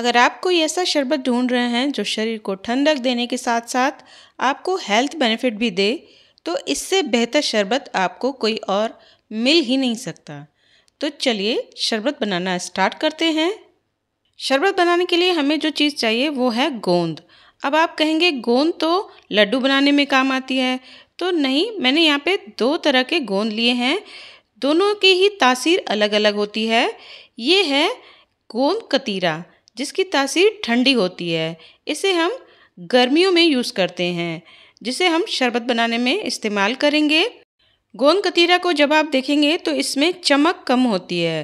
अगर आप कोई ऐसा शरबत ढूंढ रहे हैं जो शरीर को ठंडक देने के साथ साथ आपको हेल्थ बेनिफिट भी दे तो इससे बेहतर शरबत आपको कोई और मिल ही नहीं सकता तो चलिए शरबत बनाना स्टार्ट करते हैं शरबत बनाने के लिए हमें जो चीज़ चाहिए वो है गोंद अब आप कहेंगे गोंद तो लड्डू बनाने में काम आती है तो नहीं मैंने यहाँ पे दो तरह के गोंद लिए हैं दोनों की ही तासीर अलग अलग होती है ये है गोंद कतीरा जिसकी तासीर ठंडी होती है इसे हम गर्मियों में यूज़ करते हैं जिसे हम शरबत बनाने में इस्तेमाल करेंगे गोंद कतीरा को जब आप देखेंगे तो इसमें चमक कम होती है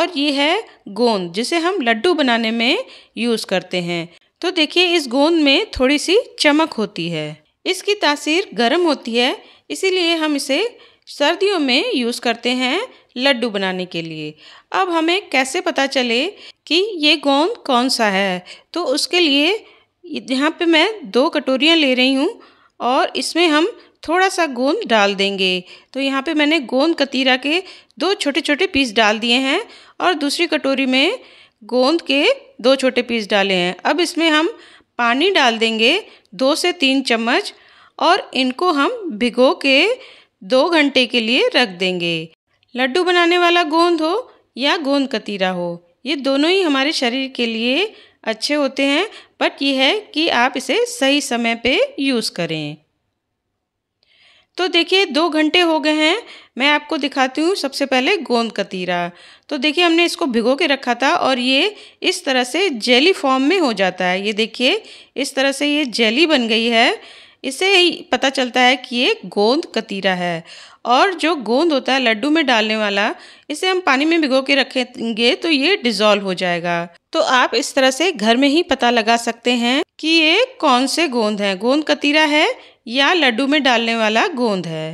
और ये है गोंद जिसे हम लड्डू बनाने में यूज़ करते हैं तो देखिए इस गोंद में थोड़ी सी चमक होती है इसकी तासीर गर्म होती है इसीलिए हम इसे सर्दियों में यूज़ करते हैं लड्डू बनाने के लिए अब हमें कैसे पता चले कि ये गोंद कौन सा है तो उसके लिए यहाँ पे मैं दो कटोरियाँ ले रही हूँ और इसमें हम थोड़ा सा गोंद डाल देंगे तो यहाँ पे मैंने गोंद कतीरा के दो छोटे छोटे पीस डाल दिए हैं और दूसरी कटोरी में गोंद के दो छोटे पीस डाले हैं अब इसमें हम पानी डाल देंगे दो से तीन चम्मच और इनको हम भिगो के दो घंटे के लिए रख देंगे लड्डू बनाने वाला गोंद हो या गोंद कतीरा हो ये दोनों ही हमारे शरीर के लिए अच्छे होते हैं बट ये है कि आप इसे सही समय पे यूज़ करें तो देखिए दो घंटे हो गए हैं मैं आपको दिखाती हूँ सबसे पहले गोंद कतीरा तो देखिए हमने इसको भिगो के रखा था और ये इस तरह से जेली फॉर्म में हो जाता है ये देखिए इस तरह से ये जेली बन गई है इससे ही पता चलता है कि ये गोंद कतीरा है और जो गोंद होता है लड्डू में डालने वाला इसे हम पानी में भिगो के रखेंगे तो ये डिजोल्व हो जाएगा तो आप इस तरह से घर में ही पता लगा सकते हैं कि ये कौन से गोंद है गोंद कतीरा है या लड्डू में डालने वाला गोंद है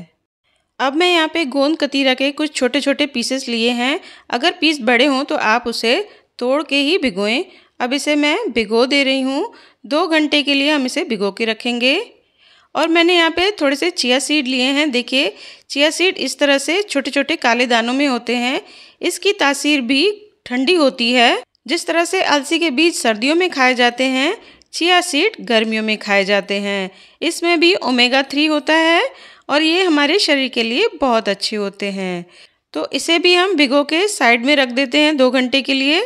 अब मैं यहाँ पे गोंद कतीरा के कुछ छोटे छोटे पीसेस लिए हैं अगर पीस बड़े हों तो आप उसे तोड़ के ही भिगोएं अब इसे मैं भिगो दे रही हूँ दो घंटे के लिए हम इसे भिगो के रखेंगे और मैंने यहाँ पे थोड़े से चिया सीड लिए हैं देखिए चिया सीड इस तरह से छोटे छोटे काले दानों में होते हैं इसकी तासीर भी ठंडी होती है जिस तरह से अलसी के बीज सर्दियों में खाए जाते हैं चिया सीड गर्मियों में खाए जाते हैं इसमें भी ओमेगा थ्री होता है और ये हमारे शरीर के लिए बहुत अच्छे होते हैं तो इसे भी हम भिगो के साइड में रख देते हैं दो घंटे के लिए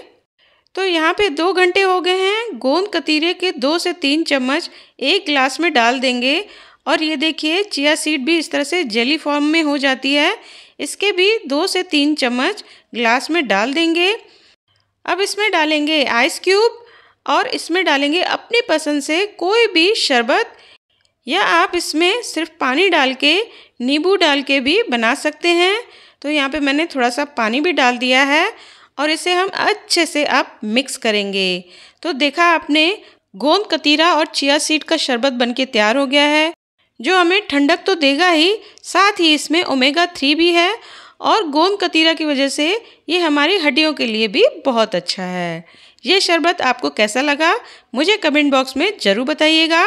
तो यहाँ पे दो घंटे हो गए हैं गोंद कतीरे के दो से तीन चम्मच एक ग्लास में डाल देंगे और ये देखिए चिया सीड भी इस तरह से जेली फॉर्म में हो जाती है इसके भी दो से तीन चम्मच ग्लास में डाल देंगे अब इसमें डालेंगे आइस क्यूब और इसमें डालेंगे अपनी पसंद से कोई भी शरबत या आप इसमें सिर्फ पानी डाल के नींबू डाल के भी बना सकते हैं तो यहाँ पे मैंने थोड़ा सा पानी भी डाल दिया है और इसे हम अच्छे से आप मिक्स करेंगे तो देखा आपने गोंद कतीरा और चिया सीड का शरबत बनके तैयार हो गया है जो हमें ठंडक तो देगा ही साथ ही इसमें ओमेगा थ्री भी है और गोंद कतीरा की वजह से ये हमारी हड्डियों के लिए भी बहुत अच्छा है ये शरबत आपको कैसा लगा मुझे कमेंट बॉक्स में ज़रूर बताइएगा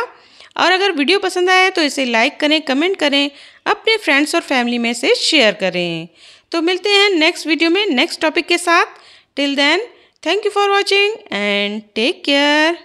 और अगर वीडियो पसंद आए तो इसे लाइक करें कमेंट करें अपने फ्रेंड्स और फैमिली में से शेयर करें तो मिलते हैं नेक्स्ट वीडियो में नेक्स्ट टॉपिक के साथ till then thank you for watching and take care